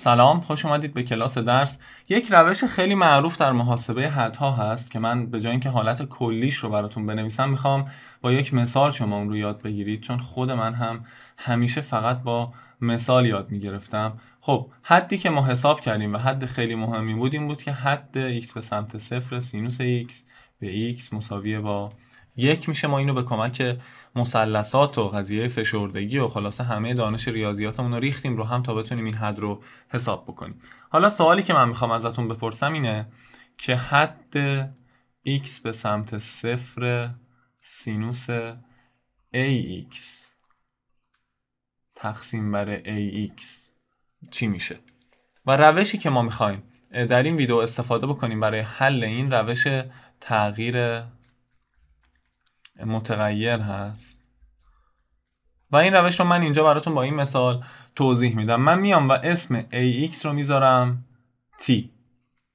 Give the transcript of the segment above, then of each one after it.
سلام خوش اومدید به کلاس درس یک روش خیلی معروف در محاسبه حدها هست که من به جای اینکه حالت کلیش رو براتون بنویسم میخوام با یک مثال شما اون رو یاد بگیرید چون خود من هم همیشه فقط با مثال یاد میگرفتم خب حدی که ما حساب کردیم و حد خیلی مهمی بود این بود که حد x به سمت صفر سینوس x به x مساوی با یک میشه ما اینو به کمک مثلثات و قضیه فشردگی و خلاصه همه دانش ریاضیاتمون رو ریختیم رو هم تا بتونیم این حد رو حساب بکنیم حالا سوالی که من میخوام ازتون بپرسم اینه که حد x به سمت صفر سینوس ax تقسیم بر ax چی میشه و روشی که ما میخوایم در این ویدیو استفاده بکنیم برای حل این روش تغییر متغیر هست و این روش رو من اینجا براتون با این مثال توضیح میدم من میام و اسم AX رو میذارم T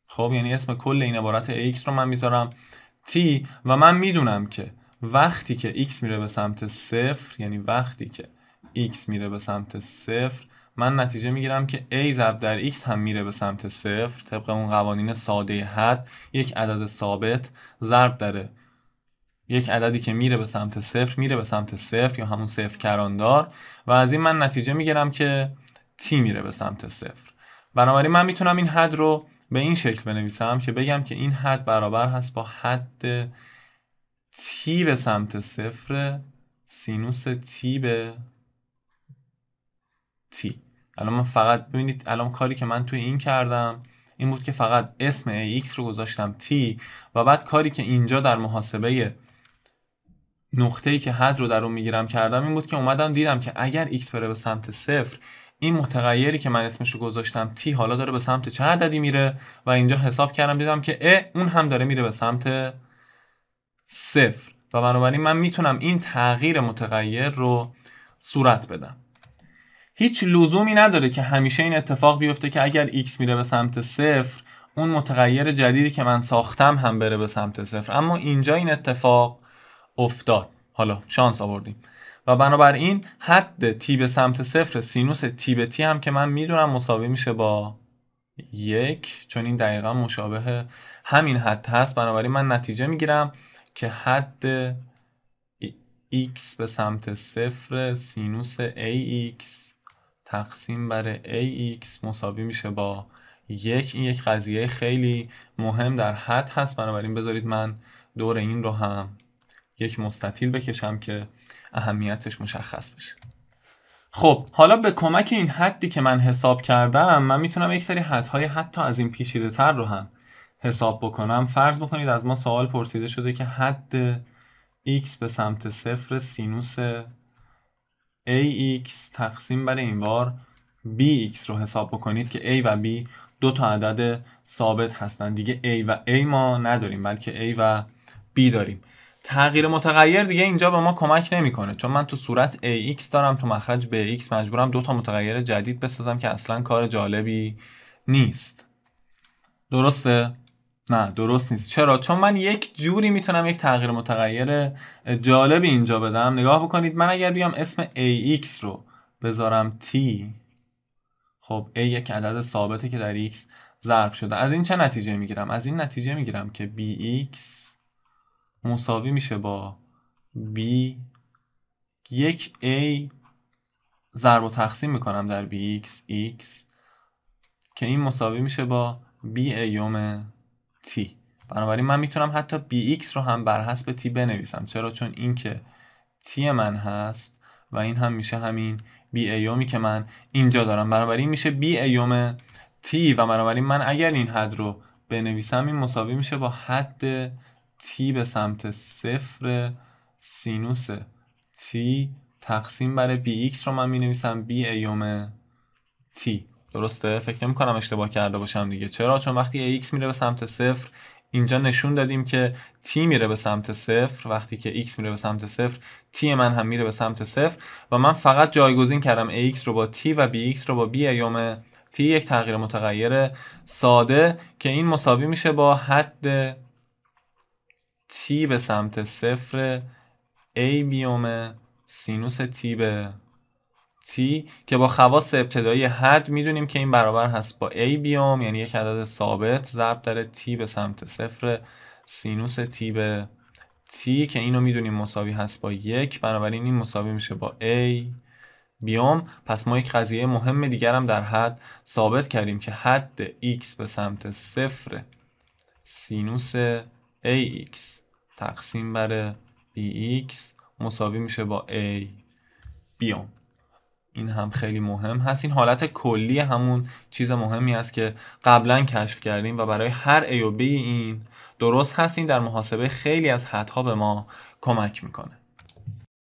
خب یعنی اسم کل این عبارت AX رو من میذارم T و من میدونم که وقتی که X میره به سمت صفر یعنی وقتی که X میره به سمت صفر من نتیجه میگیرم که A ضرب در X هم میره به سمت صفر طبق اون قوانین ساده حد یک عدد ثابت ضرب داره. یک عددی که میره به سمت صفر میره به سمت صفر یا همون صفر کراندار و از این من نتیجه میگیرم که تی میره به سمت صفر بنابراین من میتونم این حد رو به این شکل بنویسم که بگم که این حد برابر هست با حد تی به سمت صفر سینوس تی به تی الان من فقط ببینید الان کاری که من توی این کردم این بود که فقط اسم ایکس رو گذاشتم تی و بعد کاری که اینجا در محاسبه نقطه ای که حد رو در اون میگیرم کردم این بود که اومدم دیدم که اگر x بره به سمت صفر این متغیری که من اسمش رو گذاشتم تی حالا داره به سمت چه عددی میره و اینجا حساب کردم دیدم که ا اون هم داره میره به سمت صفر و بنابراین من میتونم این تغییر متغیر رو صورت بدم هیچ لزومی نداره که همیشه این اتفاق بیفته که اگر x میره به سمت صفر اون متغیر جدیدی که من ساختم هم بره به سمت صفر اما اینجا این اتفاق افتاد حالا شانس آوردیم و بنابراین حد تی به سمت صفر سینوس تی به تی هم که من میدونم مساوی میشه با یک چون این دقیقا مشابه همین حد هست بنابراین من نتیجه میگیرم که حد x به سمت صفر سینوس ax تقسیم بر ax مساوی میشه با یک این یک قضیه خیلی مهم در حد هست بنابراین بذارید من دور این رو هم یک مستطیل بکشم که اهمیتش مشخص بشه خب حالا به کمک این حدی که من حساب کردم من میتونم یک سری حدهای حتی از این پیشیده تر رو هم حساب بکنم فرض بکنید از ما سوال پرسیده شده که حد x به سمت صفر سینوس ax تقسیم بر این بار bx رو حساب بکنید که a و b دو تا عدد ثابت هستند. دیگه a و a ما نداریم بلکه a و b داریم تغییر متغیر دیگه اینجا به ما کمک نمیکنه چون من تو صورت AX دارم تو مخرج BX مجبورم دو تا متغیر جدید بسازم که اصلا کار جالبی نیست درسته نه درست نیست چرا چون من یک جوری میتونم یک تغییر متغیر جالبی اینجا بدم نگاه بکنید من اگر بیام اسم AX رو بذارم T خب A یک عدد ثابته که در X ضرب شده از این چه نتیجه میگیرم از این نتیجه میگیرم که BX مساوی میشه با b یک a ضرب و تقسیم میکنم در bx x که این مساوی میشه با b ایوم t بنابراین من میتونم حتی bx رو هم بر حسب t بنویسم چرا چون این که t من هست و این هم میشه همین b ایومی که من اینجا دارم بنابراین میشه b ایوم t و بنابراین من اگر این حد رو بنویسم این مساوی میشه با حد تی به سمت صفر سینوس تی تقسیم بر بی ایکس رو من می نویسم بی ایوم تی درسته فکر نمی کنم اشتباه کرده باشم دیگه چرا چون وقتی ای ایکس میره به سمت صفر اینجا نشون دادیم که تی میره به سمت صفر وقتی که x میره به سمت صفر تی من هم میره به سمت صفر و من فقط جایگزین کردم ax رو با t و bx رو با b ایوم t یک تغییر متغیر ساده که این مساوی میشه با حد تی به سمت صفر ای سینوس تی به تی که با خواص ابتدایی حد میدونیم که این برابر هست با a بیوم یعنی یک عدد ثابت ضرب داره تی به سمت صفر سینوس تی به تی که اینو میدونیم مساوی هست با یک بنابراین این مساوی میشه با a بیوم پس ما یک قضیه مهم دیگر هم در حد ثابت کردیم که حد x به سمت صفر سینوس AX تقسیم بر bx مساوی میشه با a بیوم این هم خیلی مهم هست این حالت کلی همون چیز مهمی است که قبلا کشف کردیم و برای هر A و B این درست هست این در محاسبه خیلی از حدها به ما کمک میکنه